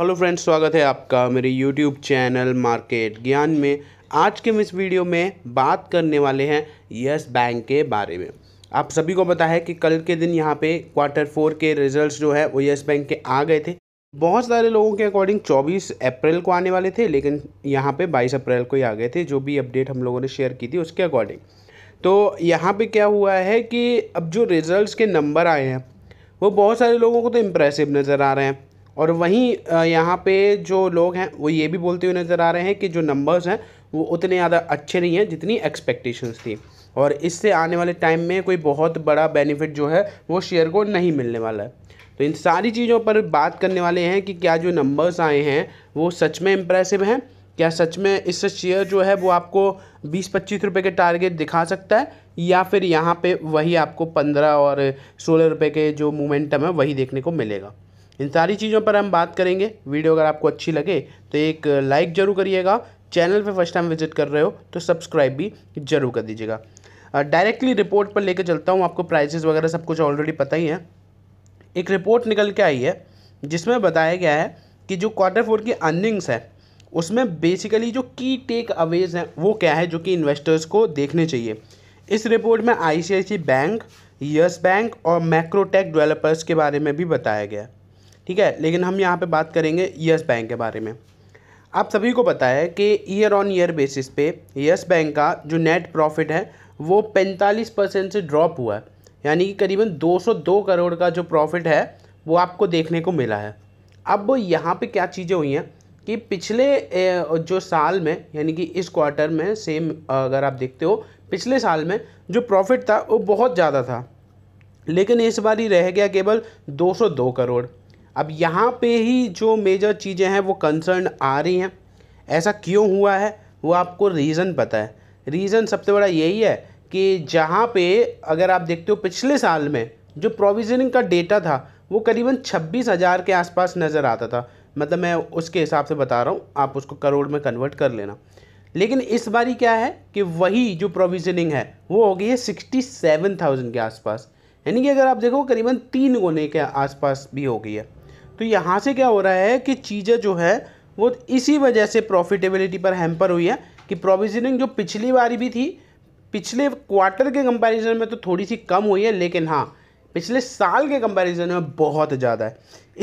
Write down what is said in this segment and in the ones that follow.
hello friends स्वागत है आपका मेरे यूट्यूब चैनल मार्केट ज्ञान में आज के हम इस वीडियो में बात करने वाले हैं यस बैंक के बारे में आप सभी को पता है कि कल के दिन यहाँ पे क्वार्टर फोर के रिजल्ट्स जो है वो यस बैंक के आ गए थे बहुत सारे लोगों के अकॉर्डिंग 24 अप्रैल को आने वाले थे लेकिन यहाँ पर बाईस अप्रैल को ही आ गए थे जो भी अपडेट हम लोगों ने शेयर की थी उसके अकॉर्डिंग तो यहाँ पर क्या हुआ है कि अब जो रिज़ल्ट के नंबर आए हैं वो बहुत सारे लोगों को तो इम्प्रेसिव नज़र आ रहे हैं और वहीं यहाँ पे जो लोग हैं वो ये भी बोलते हुए नज़र आ रहे हैं कि जो नंबर्स हैं वो उतने ज़्यादा अच्छे नहीं हैं जितनी एक्सपेक्टेशंस थी और इससे आने वाले टाइम में कोई बहुत बड़ा बेनिफिट जो है वो शेयर को नहीं मिलने वाला है तो इन सारी चीज़ों पर बात करने वाले हैं कि क्या जो नंबर्स आए हैं वो सच में इम्प्रेसिव हैं क्या सच में इस शेयर जो है वो आपको बीस पच्चीस रुपये के टारगेट दिखा सकता है या फिर यहाँ पे वही आपको पंद्रह और सोलह रुपये के जो मोमेंटम है वही देखने को मिलेगा इन सारी चीज़ों पर हम बात करेंगे वीडियो अगर आपको अच्छी लगे तो एक लाइक ज़रूर करिएगा चैनल पे फर्स्ट टाइम विजिट कर रहे हो तो सब्सक्राइब भी जरूर कर दीजिएगा डायरेक्टली uh, रिपोर्ट पर लेकर चलता हूँ आपको प्राइजेस वगैरह सब कुछ ऑलरेडी पता ही है एक रिपोर्ट निकल के आई है जिसमें बताया गया है कि जो क्वार्टर फोर की अर्निंग्स है उसमें बेसिकली जो की टेक अवेज हैं वो क्या है जो कि इन्वेस्टर्स को देखने चाहिए इस रिपोर्ट में आई बैंक यस बैंक और मैक्रोटेक डेवलपर्स के बारे में भी बताया गया है ठीक है लेकिन हम यहाँ पे बात करेंगे यस बैंक के बारे में आप सभी को पता है कि ईयर ऑन ईयर बेसिस पे यस बैंक का जो नेट प्रॉफिट है वो 45 परसेंट से ड्रॉप हुआ है यानी कि करीबन 202 करोड़ का जो प्रॉफिट है वो आपको देखने को मिला है अब यहाँ पे क्या चीज़ें हुई हैं कि पिछले जो साल में यानी कि इस क्वार्टर में सेम अगर आप देखते हो पिछले साल में जो प्रॉफिट था वो बहुत ज़्यादा था लेकिन इस बार ही रह गया केवल 202 करोड़ अब यहाँ पे ही जो मेजर चीज़ें हैं वो कंसर्न आ रही हैं ऐसा क्यों हुआ है वो आपको रीज़न पता है रीज़न सबसे बड़ा यही है कि जहाँ पे अगर आप देखते हो पिछले साल में जो प्रोविजनिंग का डेटा था वो करीबन छब्बीस हज़ार के आसपास नज़र आता था मतलब मैं उसके हिसाब से बता रहा हूँ आप उसको करोड़ में कन्वर्ट कर लेना लेकिन इस बारी क्या है कि वही जो प्रोविजनिंग है वो हो गई है सिक्सटी सेवन थाउजेंड के आसपास यानी कि अगर आप देखो करीबन तीन गुने के आसपास भी हो गई है तो यहाँ से क्या हो रहा है कि चीज़ें जो है वो इसी वजह से प्रॉफिटेबिलिटी पर हैम्पर हुई है कि प्रोविजनिंग जो पिछली बारी भी थी पिछले क्वार्टर के कंपैरिजन में तो थोड़ी सी कम हुई है लेकिन हाँ पिछले साल के कंपैरिजन में बहुत ज़्यादा है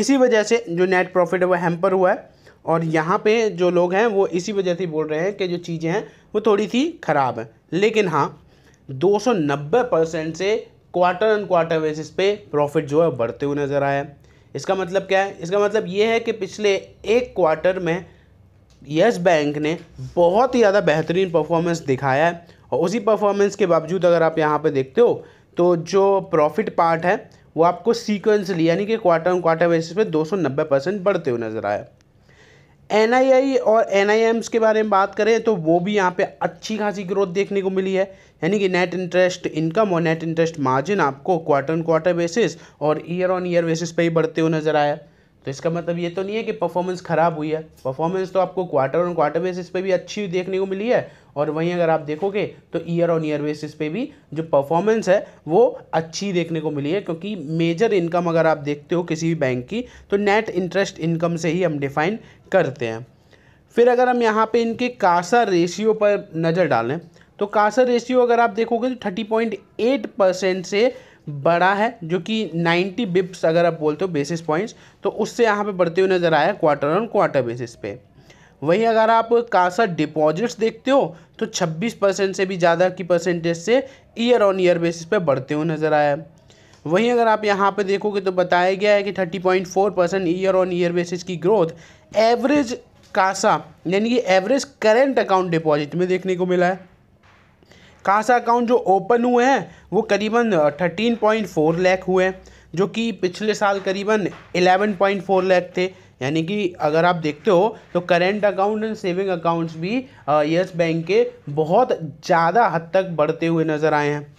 इसी वजह से जो नेट प्रॉफिट है वो हैम्पर हुआ है और यहाँ पे जो लोग हैं वो इसी वजह से बोल रहे हैं कि जो चीज़ें हैं वो थोड़ी सी ख़राब हैं लेकिन हाँ दो परसेंट से क्वार्टर एंड क्वार्टर बेसिस पे प्रॉफिट जो है बढ़ते हुए नज़र आया है इसका मतलब क्या है इसका मतलब ये है कि पिछले एक क्वार्टर में यस बैंक ने बहुत ही ज़्यादा बेहतरीन परफॉर्मेंस दिखाया है और उसी परफॉर्मेंस के बावजूद अगर आप यहाँ पर देखते हो तो जो प्रॉफिट पार्ट है वो आपको सीक्वेंसली यानी कि क्वार्टर क्वार्टर बेसिस पे 290 परसेंट बढ़ते हुए नजर आया एन और एन के बारे में बात करें तो वो भी यहाँ पे अच्छी खासी ग्रोथ देखने को मिली है यानी कि नेट इंटरेस्ट इनकम और नेट इंटरेस्ट मार्जिन आपको क्वार्टर ऑन क्वार्टर बेसिस और ईयर ऑन ईयर बेसिस पे ही बढ़ते हुए नजर आया तो इसका मतलब ये तो नहीं है कि परफॉर्मेंस ख़राब हुई है परफॉर्मेंस तो आपको क्वार्टर ऑन क्वार्टर बेसिस पे भी अच्छी देखने को मिली है और वहीं अगर आप देखोगे तो ईयर ऑन ईयर बेसिस पे भी जो परफॉर्मेंस है वो अच्छी देखने को मिली है क्योंकि मेजर इनकम अगर आप देखते हो किसी भी बैंक की तो नेट इंटरेस्ट इनकम से ही हम डिफ़ाइन करते हैं फिर अगर हम यहाँ पर इनके कासा रेशियो पर नज़र डालें तो कासा रेशियो अगर आप देखोगे तो थर्टी पॉइंट एट परसेंट से बड़ा है जो कि 90 बिप्स अगर आप बोलते हो बेसिस पॉइंट्स तो उससे यहाँ पे बढ़ते हुए नज़र आया क्वार्टर ऑन क्वार्टर बेसिस पे वहीं अगर आप कासा डिपॉजिट्स देखते हो तो 26 परसेंट से भी ज़्यादा की परसेंटेज से ईयर ऑन ईयर बेसिस पे बढ़ते हुए नज़र आया वहीं अगर आप यहाँ पे देखोगे तो बताया गया है कि thirty percent year on year basis की ग्रोथ एवरेज कासा यानी कि एवरेज करेंट अकाउंट डिपॉजिट में देखने को मिला है कासा अकाउंट जो ओपन हुए हैं वो करीबन थर्टीन पॉइंट फोर लैख हुए हैं जो कि पिछले साल करीबन एलेवन पॉइंट फोर लैख थे यानी कि अगर आप देखते हो तो current account and saving accounts भी यस बैंक के बहुत ज़्यादा हद तक बढ़ते हुए नज़र आए हैं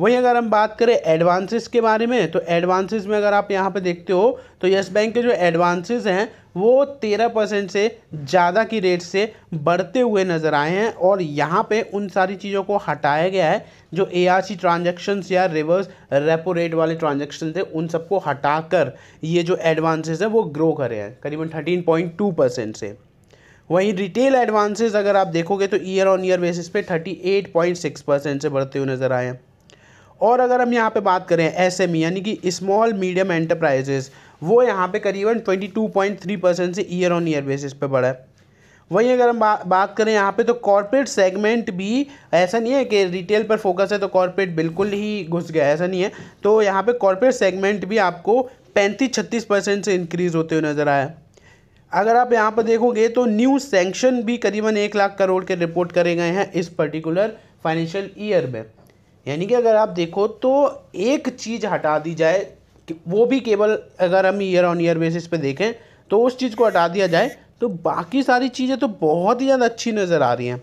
वहीं अगर हम बात करें एडवांसेस के बारे में तो एडवांसेस में अगर आप यहाँ पर देखते हो तो यस बैंक के जो एडवांसेस हैं वो तेरह परसेंट से ज़्यादा की रेट से बढ़ते हुए नज़र आए हैं और यहाँ पे उन सारी चीज़ों को हटाया गया है जो ए आर सी ट्रांजेक्शन्स या रिवर्स रेपो रेट वाले ट्रांजेक्शन थे उन सबको हटा कर ये जो एडवांसेस है वो ग्रो करे हैं करीबन थर्टीन पॉइंट टू परसेंट से वहीं रिटेल एडवांसेस अगर आप देखोगे तो ईयर ऑन ईयर बेसिस पे 38.6 परसेंट से बढ़ते हुए नज़र आए हैं और अगर हम यहाँ पे बात करें एस एम e, यानी कि स्मॉल मीडियम एंटरप्राइजेज़ वो यहाँ पे करीबन 22.3 परसेंट से ईयर ऑन ईयर बेसिस पे बढ़ा है वहीं अगर हम बा, बात करें यहाँ पे तो कॉरपोरेट सेगमेंट भी ऐसा नहीं है कि रिटेल पर फोकस है तो कॉरपोरेट बिल्कुल ही घुस गया ऐसा नहीं है तो यहाँ पे कॉरपोरेट सेगमेंट भी आपको पैंतीस छत्तीस परसेंट से इंक्रीज़ होते हुए नज़र आया अगर आप यहाँ पर देखोगे तो न्यू सेंक्शन भी करीबन एक लाख करोड़ के रिपोर्ट करे गए हैं इस पर्टिकुलर फाइनेंशियल ईयर में यानी कि अगर आप देखो तो एक चीज़ हटा दी जाए वो भी केवल अगर हम ईयर ऑन ईयर बेसिस पे देखें तो उस चीज़ को हटा दिया जाए तो बाकी सारी चीज़ें तो बहुत ही ज़्यादा अच्छी नज़र आ रही हैं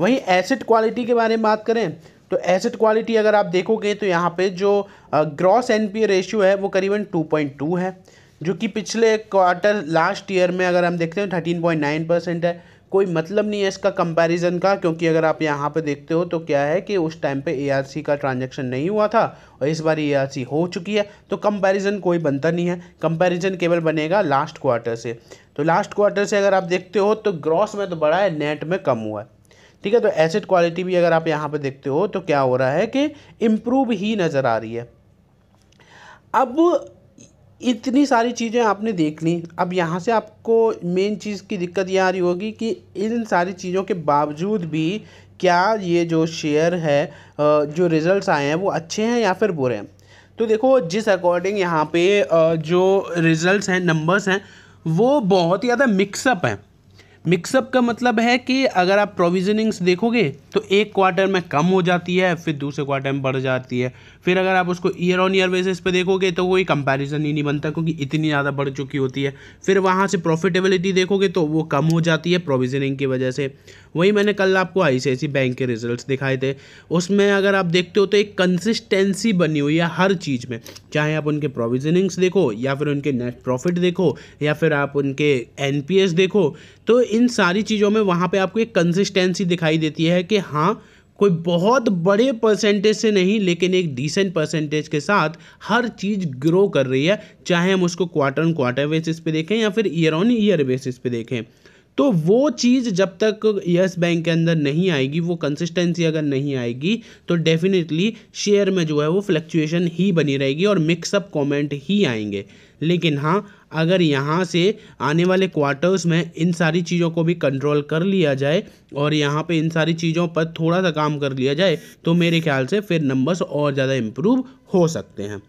वहीं एसेट क्वालिटी के बारे में बात करें तो एसेट क्वालिटी अगर आप देखोगे तो यहाँ पे जो ग्रॉस एनपीए रेशियो है वो करीबन 2.2 है जो कि पिछले क्वार्टर लास्ट ईयर में अगर हम देखते हैं 13.9 परसेंट है कोई मतलब नहीं है इसका कंपैरिजन का क्योंकि अगर आप यहाँ पे देखते हो तो क्या है कि उस टाइम पे एआरसी का ट्रांजैक्शन नहीं हुआ था और इस बार एआरसी हो चुकी है तो कंपैरिजन कोई बनता नहीं है कंपैरिजन केवल बनेगा लास्ट क्वार्टर से तो लास्ट क्वार्टर से अगर आप देखते हो तो ग्रॉस में तो बड़ा है नेट में कम हुआ है ठीक है तो एसेट क्वालिटी भी अगर आप यहाँ पर देखते हो तो क्या हो रहा है कि इम्प्रूव ही नज़र आ रही है अब इतनी सारी चीज़ें आपने देख ली अब यहाँ से आपको मेन चीज़ की दिक्कत ये आ रही होगी कि इन सारी चीज़ों के बावजूद भी क्या ये जो शेयर है जो रिज़ल्ट्स आए हैं वो अच्छे हैं या फिर बुरे हैं तो देखो जिस अकॉर्डिंग यहाँ पे जो रिज़ल्ट हैं नंबर्स हैं वो बहुत ही ज़्यादा मिक्सअप हैं मिक्सअप का मतलब है कि अगर आप प्रोविजनिंग्स देखोगे तो एक क्वार्टर में कम हो जाती है फिर दूसरे क्वार्टर में बढ़ जाती है फिर अगर आप उसको ईयर ऑन ईयर बेसिस पे देखोगे तो कोई कंपैरिजन ही नहीं बनता क्योंकि इतनी ज़्यादा बढ़ चुकी होती है फिर वहाँ से प्रॉफिटेबिलिटी देखोगे तो वो कम हो जाती है प्रोविजनिंग की वजह से वही मैंने कल आपको आई बैंक के रिजल्ट दिखाए थे उसमें अगर आप देखते हो तो एक कंसिस्टेंसी बनी हुई है हर चीज़ में चाहे आप उनके प्रोविजनिंग्स देखो या फिर उनके नेट प्रॉफिट देखो या फिर आप उनके एन देखो तो इन सारी चीज़ों में वहाँ पे आपको एक कंसिस्टेंसी दिखाई देती है कि हाँ कोई बहुत बड़े परसेंटेज से नहीं लेकिन एक डिसेंट परसेंटेज के साथ हर चीज़ ग्रो कर रही है चाहे हम उसको क्वार्टर ऑन क्वार्टर बेसिस पे देखें या फिर ईयर ऑन ईयर बेसिस पे देखें तो वो चीज़ जब तक यस बैंक के अंदर नहीं आएगी वो कंसिस्टेंसी अगर नहीं आएगी तो डेफिनेटली शेयर में जो है वो फ्लक्चुएशन ही बनी रहेगी और मिक्सअप कमेंट ही आएंगे लेकिन हाँ अगर यहाँ से आने वाले क्वार्टर्स में इन सारी चीज़ों को भी कंट्रोल कर लिया जाए और यहाँ पे इन सारी चीज़ों पर थोड़ा सा काम कर लिया जाए तो मेरे ख्याल से फिर नंबर्स और ज़्यादा इम्प्रूव हो सकते हैं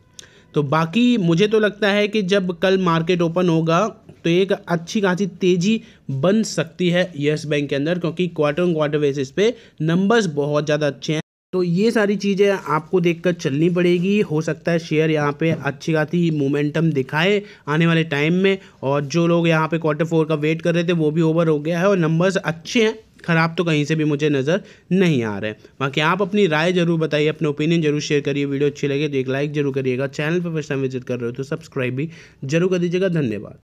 तो बाकी मुझे तो लगता है कि जब कल मार्केट ओपन होगा तो एक अच्छी खासी तेज़ी बन सकती है येस बैंक के अंदर क्योंकि क्वार्टर क्वार्टर बेसिस पे नंबर्स बहुत ज़्यादा अच्छे हैं तो ये सारी चीज़ें आपको देखकर चलनी पड़ेगी हो सकता है शेयर यहाँ पे अच्छी खासी मोमेंटम दिखाए आने वाले टाइम में और जो लोग यहाँ पे क्वार्टर फोर का वेट कर रहे थे वो भी ओवर हो गया है और नंबर्स अच्छे हैं ख़राब तो कहीं से भी मुझे नज़र नहीं आ रहे बाकी आप अपनी राय जरूर बताइए अपने ओपिनियन जरूर शेयर करिए वीडियो अच्छी लगे तो एक लाइक जरूर करिएगा चैनल पर फर्स्ट टाइम विजिट कर रहे हो तो सब्सक्राइब भी जरूर कर दीजिएगा धन्यवाद